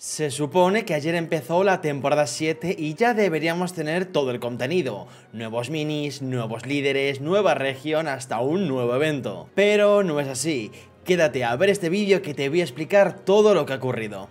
Se supone que ayer empezó la temporada 7 y ya deberíamos tener todo el contenido, nuevos minis, nuevos líderes, nueva región, hasta un nuevo evento. Pero no es así, quédate a ver este vídeo que te voy a explicar todo lo que ha ocurrido.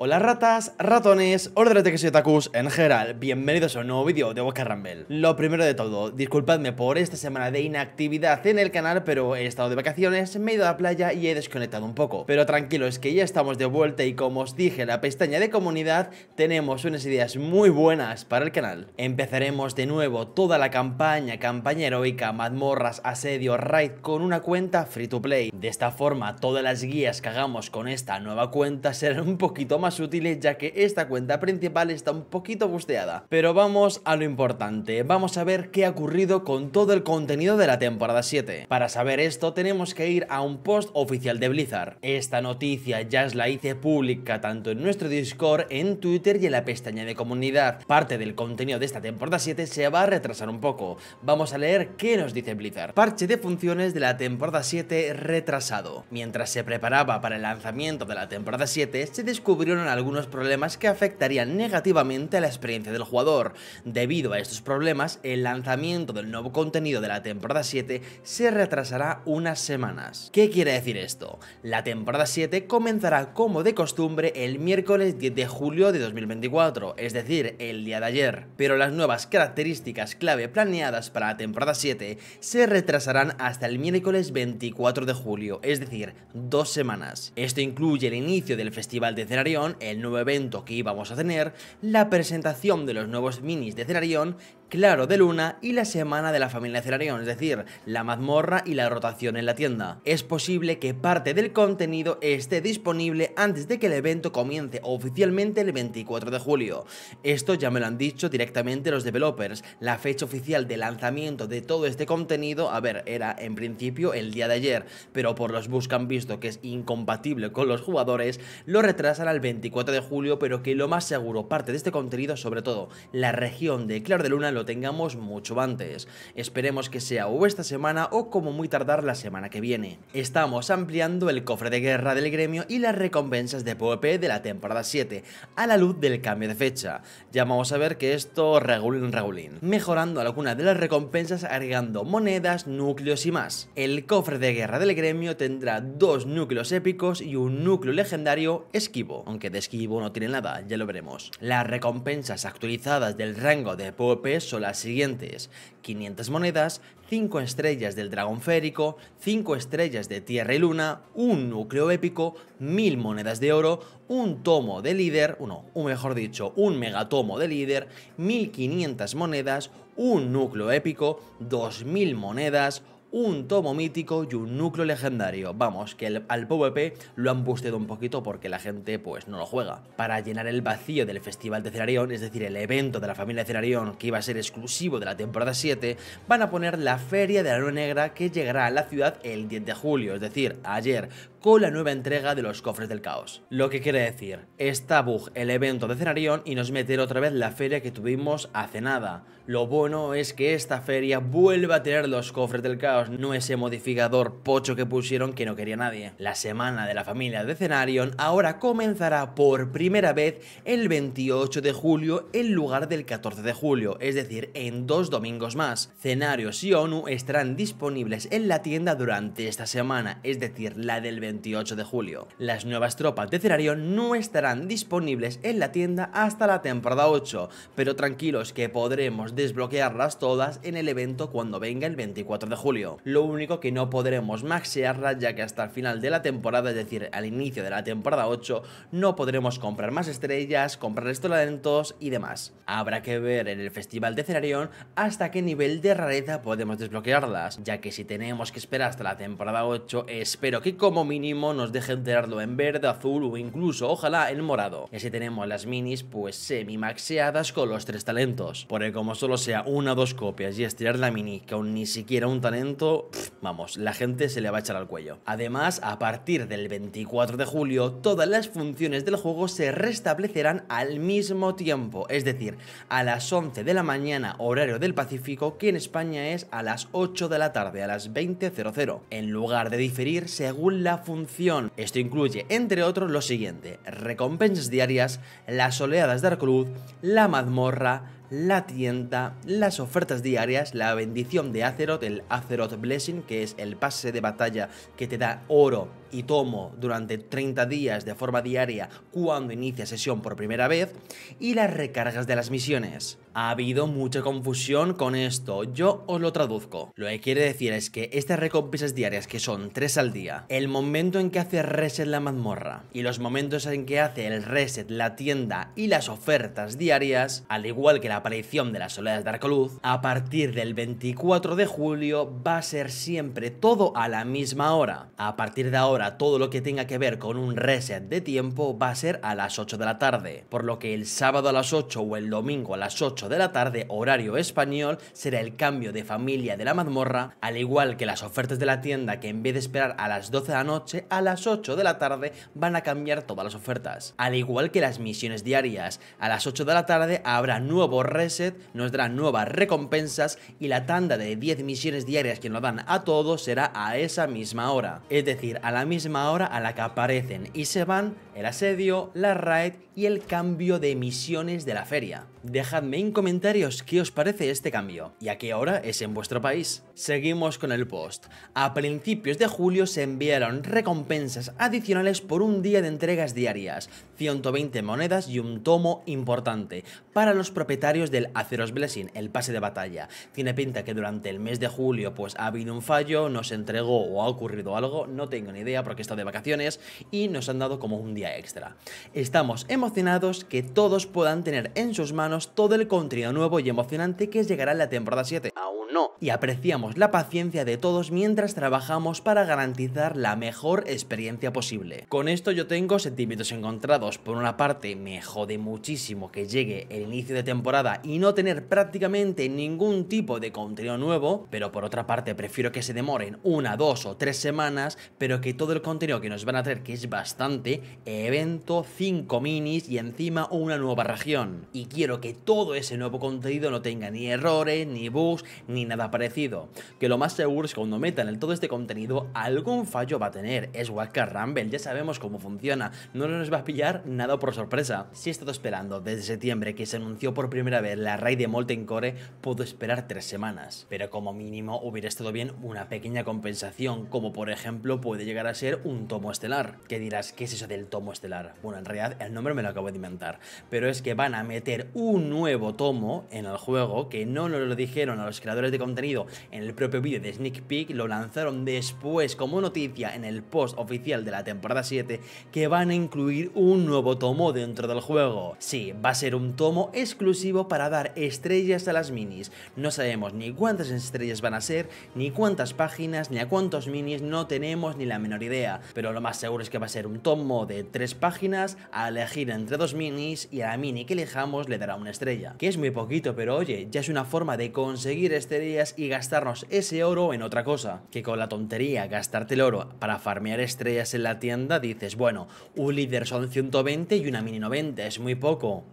Hola ratas, ratones, de que soy Takus en general, bienvenidos a un nuevo vídeo de Boca Rumble. Lo primero de todo, disculpadme por esta semana de inactividad en el canal, pero he estado de vacaciones, me he ido a la playa y he desconectado un poco. Pero tranquilos que ya estamos de vuelta y como os dije en la pestaña de comunidad, tenemos unas ideas muy buenas para el canal. Empezaremos de nuevo toda la campaña, campaña heroica, mazmorras, asedio, raid con una cuenta free to play. De esta forma, todas las guías que hagamos con esta nueva cuenta serán un poquito más más útiles ya que esta cuenta principal está un poquito busteada. Pero vamos a lo importante, vamos a ver qué ha ocurrido con todo el contenido de la temporada 7. Para saber esto tenemos que ir a un post oficial de Blizzard. Esta noticia ya la hice pública tanto en nuestro Discord, en Twitter y en la pestaña de comunidad. Parte del contenido de esta temporada 7 se va a retrasar un poco. Vamos a leer qué nos dice Blizzard. Parche de funciones de la temporada 7 retrasado. Mientras se preparaba para el lanzamiento de la temporada 7, se descubrió algunos problemas que afectarían negativamente a la experiencia del jugador. Debido a estos problemas, el lanzamiento del nuevo contenido de la temporada 7 se retrasará unas semanas. ¿Qué quiere decir esto? La temporada 7 comenzará como de costumbre el miércoles 10 de julio de 2024, es decir, el día de ayer, pero las nuevas características clave planeadas para la temporada 7 se retrasarán hasta el miércoles 24 de julio, es decir, dos semanas. Esto incluye el inicio del Festival de Cenarión el nuevo evento que íbamos a tener, la presentación de los nuevos minis de Cenarion Claro de Luna y la Semana de la Familia Celarión, es decir, la mazmorra y la rotación en la tienda. Es posible que parte del contenido esté disponible antes de que el evento comience oficialmente el 24 de julio. Esto ya me lo han dicho directamente los developers. La fecha oficial de lanzamiento de todo este contenido, a ver, era en principio el día de ayer, pero por los bus que han visto que es incompatible con los jugadores, lo retrasan al 24 de julio, pero que lo más seguro parte de este contenido, sobre todo la región de Claro de Luna, lo tengamos mucho antes. Esperemos que sea o esta semana o como muy tardar la semana que viene. Estamos ampliando el cofre de guerra del gremio y las recompensas de PvP de la temporada 7, a la luz del cambio de fecha. Ya vamos a ver que esto regulín regulín, mejorando algunas de las recompensas agregando monedas, núcleos y más. El cofre de guerra del gremio tendrá dos núcleos épicos y un núcleo legendario esquivo, aunque de esquivo no tiene nada, ya lo veremos. Las recompensas actualizadas del rango de PvP son las siguientes, 500 monedas, 5 estrellas del dragón férico, 5 estrellas de tierra y luna, un núcleo épico, 1000 monedas de oro, un tomo de líder, uno, o mejor dicho, un megatomo de líder, 1500 monedas, un núcleo épico, 2000 monedas, un tomo mítico y un núcleo legendario. Vamos, que al PvP lo han busteado un poquito porque la gente pues no lo juega. Para llenar el vacío del Festival de Cerarion, es decir, el evento de la familia Cerarion que iba a ser exclusivo de la temporada 7, van a poner la Feria de la Luna Negra que llegará a la ciudad el 10 de julio, es decir, ayer, con la nueva entrega de los cofres del caos. Lo que quiere decir, está bug el evento de Cenarion y nos meter otra vez la feria que tuvimos hace nada. Lo bueno es que esta feria vuelva a tener los cofres del caos, no ese modificador pocho que pusieron que no quería nadie. La semana de la familia de Cenarion ahora comenzará por primera vez el 28 de julio en lugar del 14 de julio, es decir, en dos domingos más. Cenarios y ONU estarán disponibles en la tienda durante esta semana, es decir, la del 28 28 de julio. Las nuevas tropas de Cerarion no estarán disponibles en la tienda hasta la temporada 8, pero tranquilos que podremos desbloquearlas todas en el evento cuando venga el 24 de julio. Lo único que no podremos maxearlas ya que hasta el final de la temporada, es decir, al inicio de la temporada 8, no podremos comprar más estrellas, comprar estoladentos y demás. Habrá que ver en el festival de Cerarion hasta qué nivel de rareza podemos desbloquearlas, ya que si tenemos que esperar hasta la temporada 8, espero que como mínimo nos deje enterarlo en verde, azul o incluso, ojalá, en morado. Y así tenemos las minis pues semi maxeadas con los tres talentos. Porque como solo sea una o dos copias y estirar la mini que con ni siquiera un talento, vamos, la gente se le va a echar al cuello. Además, a partir del 24 de julio, todas las funciones del juego se restablecerán al mismo tiempo, es decir, a las 11 de la mañana horario del Pacífico, que en España es a las 8 de la tarde, a las 20.00, en lugar de diferir según la función. Esto incluye, entre otros, lo siguiente, recompensas diarias, las oleadas de Arcruz, la mazmorra, la tienda, las ofertas diarias, la bendición de Azeroth, el Azeroth Blessing, que es el pase de batalla que te da oro y tomo durante 30 días de forma diaria cuando inicia sesión por primera vez, y las recargas de las misiones. Ha habido mucha confusión con esto, yo os lo traduzco. Lo que quiere decir es que estas recompensas diarias, que son 3 al día, el momento en que hace reset la mazmorra y los momentos en que hace el reset la tienda y las ofertas diarias, al igual que la aparición de las oleadas de Arcoluz, a partir del 24 de julio va a ser siempre todo a la misma hora. A partir de ahora, todo lo que tenga que ver con un reset de tiempo va a ser a las 8 de la tarde, por lo que el sábado a las 8 o el domingo a las 8 de la tarde, horario español, será el cambio de familia de la mazmorra, al igual que las ofertas de la tienda que en vez de esperar a las 12 de la noche, a las 8 de la tarde van a cambiar todas las ofertas. Al igual que las misiones diarias, a las 8 de la tarde habrá nuevo reset, nos dará nuevas recompensas y la tanda de 10 misiones diarias que nos dan a todos será a esa misma hora. Es decir, a la misma hora a la que aparecen y se van el asedio, la raid y el cambio de misiones de la feria. Dejadme en comentarios qué os parece este cambio y a qué hora es en vuestro país. Seguimos con el post. A principios de julio se enviaron recompensas adicionales por un día de entregas diarias, 120 monedas y un tomo importante para los propietarios del Aceros Blessing, el pase de batalla. Tiene pinta que durante el mes de julio pues ha habido un fallo, nos entregó o ha ocurrido algo, no tengo ni idea porque he estado de vacaciones y nos han dado como un día extra. Estamos emocionados que todos puedan tener en sus manos todo el contenido nuevo y emocionante que llegará en la temporada 7. Aún no. Y apreciamos la paciencia de todos mientras trabajamos para garantizar la mejor experiencia posible. Con esto yo tengo sentimientos encontrados. Por una parte, me jode muchísimo que llegue el inicio de temporada y no tener prácticamente ningún tipo de contenido nuevo, pero por otra parte prefiero que se demoren una, dos o tres semanas, pero que todo el contenido que nos van a traer, que es bastante, evento, 5 minis y encima una nueva región. Y quiero que todo ese nuevo contenido no tenga ni errores, ni bugs, ni nada parecido. Que lo más seguro es que cuando metan el todo este contenido, algún fallo va a tener. Es Walker Rumble, ya sabemos cómo funciona, no nos va a pillar nada por sorpresa. Si he estado esperando desde septiembre que se anunció por primera vez la raid de Molten Core, puedo esperar 3 semanas. Pero como mínimo hubiera estado bien una pequeña compensación, como por ejemplo puede llegar a ser un tomo estelar. Que dirás, ¿qué es eso del tomo estelar. Bueno, en realidad el nombre me lo acabo de inventar, pero es que van a meter un nuevo tomo en el juego que no nos lo dijeron a los creadores de contenido en el propio vídeo de Sneak Peek, lo lanzaron después como noticia en el post oficial de la temporada 7 que van a incluir un nuevo tomo dentro del juego. Sí, va a ser un tomo exclusivo para dar estrellas a las minis. No sabemos ni cuántas estrellas van a ser, ni cuántas páginas, ni a cuántos minis, no tenemos ni la menor idea, pero lo más seguro es que va a ser un tomo de tres páginas a elegir entre dos minis y a la mini que elijamos le dará una estrella. Que es muy poquito, pero oye, ya es una forma de conseguir estrellas y gastarnos ese oro en otra cosa. Que con la tontería gastarte el oro para farmear estrellas en la tienda dices, bueno, un líder son 120 y una mini 90, es muy poco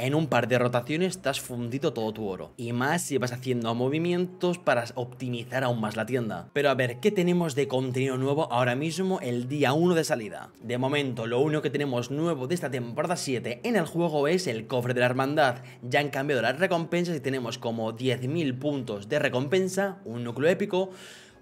en un par de rotaciones te has fundido todo tu oro. Y más si vas haciendo movimientos para optimizar aún más la tienda. Pero a ver, ¿qué tenemos de contenido nuevo ahora mismo el día 1 de salida? De momento, lo único que tenemos nuevo de esta temporada 7 en el juego es el cofre de la hermandad. Ya han cambiado las recompensas y tenemos como 10.000 puntos de recompensa, un núcleo épico,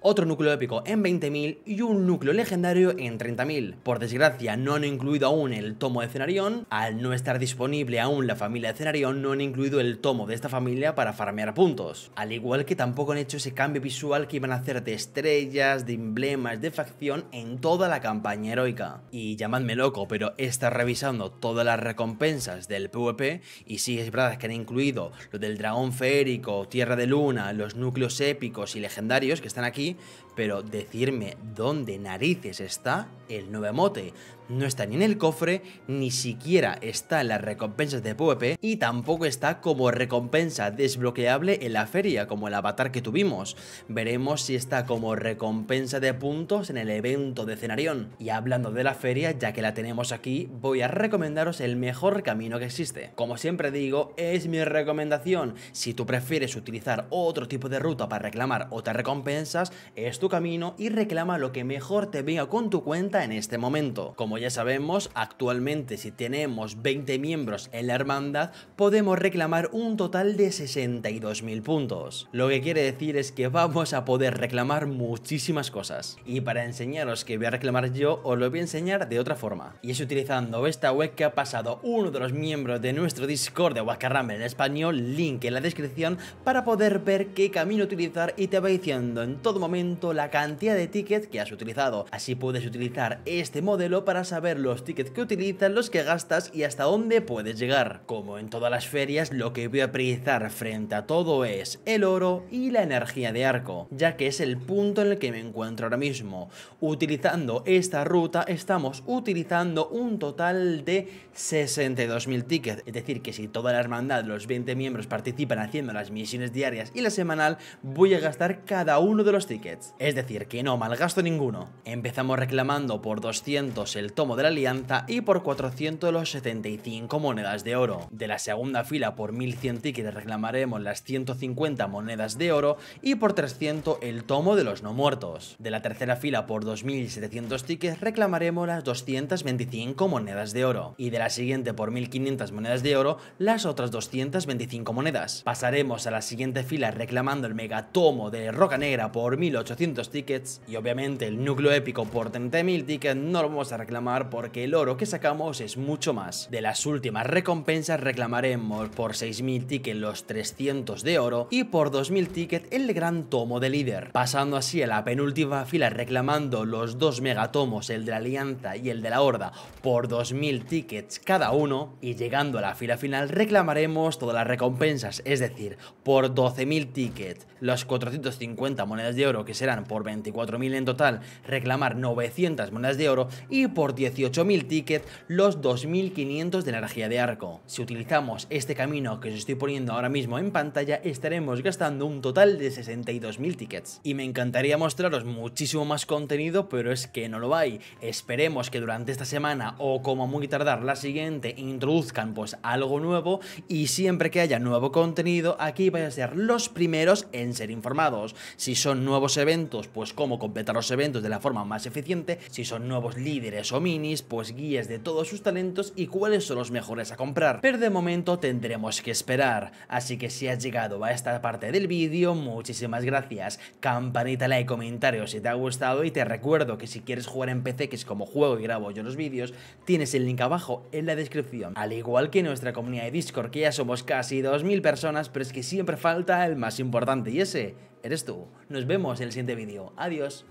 otro núcleo épico en 20.000 y un núcleo legendario en 30.000. Por desgracia, no han incluido aún el tomo de Cenarion, al no estar disponible aún la familia de Cenarion, no han incluido el tomo de esta familia para farmear puntos. Al igual que tampoco han hecho ese cambio visual que iban a hacer de estrellas, de emblemas, de facción en toda la campaña heroica. Y llamadme loco, pero he estado revisando todas las recompensas del PvP y sí es verdad que han incluido lo del dragón feérico, tierra de luna, los núcleos épicos y legendarios que están aquí, pero decirme dónde narices está el nuevo mote no está ni en el cofre, ni siquiera está en las recompensas de PvP y tampoco está como recompensa desbloqueable en la feria, como el avatar que tuvimos. Veremos si está como recompensa de puntos en el evento de Cenarión. Y hablando de la feria, ya que la tenemos aquí, voy a recomendaros el mejor camino que existe. Como siempre digo, es mi recomendación. Si tú prefieres utilizar otro tipo de ruta para reclamar otras recompensas, es tu camino y reclama lo que mejor te venga con tu cuenta en este momento. Como ya sabemos, actualmente si tenemos 20 miembros en la hermandad, podemos reclamar un total de 62.000 puntos. Lo que quiere decir es que vamos a poder reclamar muchísimas cosas. Y para enseñaros que voy a reclamar yo, os lo voy a enseñar de otra forma. Y es utilizando esta web que ha pasado uno de los miembros de nuestro Discord de Wakarramel en español, link en la descripción, para poder ver qué camino utilizar y te va diciendo en todo momento la cantidad de tickets que has utilizado. Así puedes utilizar este modelo para a ver los tickets que utilizas, los que gastas y hasta dónde puedes llegar. Como en todas las ferias, lo que voy a priorizar frente a todo es el oro y la energía de arco, ya que es el punto en el que me encuentro ahora mismo. Utilizando esta ruta estamos utilizando un total de 62.000 tickets, es decir que si toda la hermandad, los 20 miembros participan haciendo las misiones diarias y la semanal, voy a gastar cada uno de los tickets. Es decir, que no malgasto ninguno. Empezamos reclamando por 200 el tomo de la alianza y por 475 monedas de oro. De la segunda fila por 1100 tickets reclamaremos las 150 monedas de oro y por 300 el tomo de los no muertos. De la tercera fila por 2700 tickets reclamaremos las 225 monedas de oro y de la siguiente por 1500 monedas de oro las otras 225 monedas. Pasaremos a la siguiente fila reclamando el mega tomo de Roca Negra por 1800 tickets y obviamente el núcleo épico por 30.000 tickets no lo vamos a reclamar porque el oro que sacamos es mucho más. De las últimas recompensas reclamaremos por 6.000 tickets los 300 de oro y por 2.000 tickets el gran tomo de líder. Pasando así a la penúltima fila reclamando los dos megatomos, el de la Alianza y el de la Horda, por 2.000 tickets cada uno y llegando a la fila final reclamaremos todas las recompensas, es decir, por 12.000 tickets, los 450 monedas de oro que serán por 24.000 en total, reclamar 900 monedas de oro y por 18.000 tickets los 2.500 de la energía de arco. Si utilizamos este camino que os estoy poniendo ahora mismo en pantalla, estaremos gastando un total de 62.000 tickets. Y me encantaría mostraros muchísimo más contenido, pero es que no lo hay. Esperemos que durante esta semana o como muy tardar la siguiente introduzcan pues algo nuevo y siempre que haya nuevo contenido aquí vais a ser los primeros en ser informados. Si son nuevos eventos, pues cómo completar los eventos de la forma más eficiente. Si son nuevos líderes o minis, pues guías de todos sus talentos y cuáles son los mejores a comprar. Pero de momento tendremos que esperar, así que si has llegado a esta parte del vídeo, muchísimas gracias. Campanita, like, comentarios. si te ha gustado y te recuerdo que si quieres jugar en PC, que es como juego y grabo yo los vídeos, tienes el link abajo en la descripción. Al igual que nuestra comunidad de Discord, que ya somos casi 2.000 personas, pero es que siempre falta el más importante y ese eres tú. Nos vemos en el siguiente vídeo. Adiós.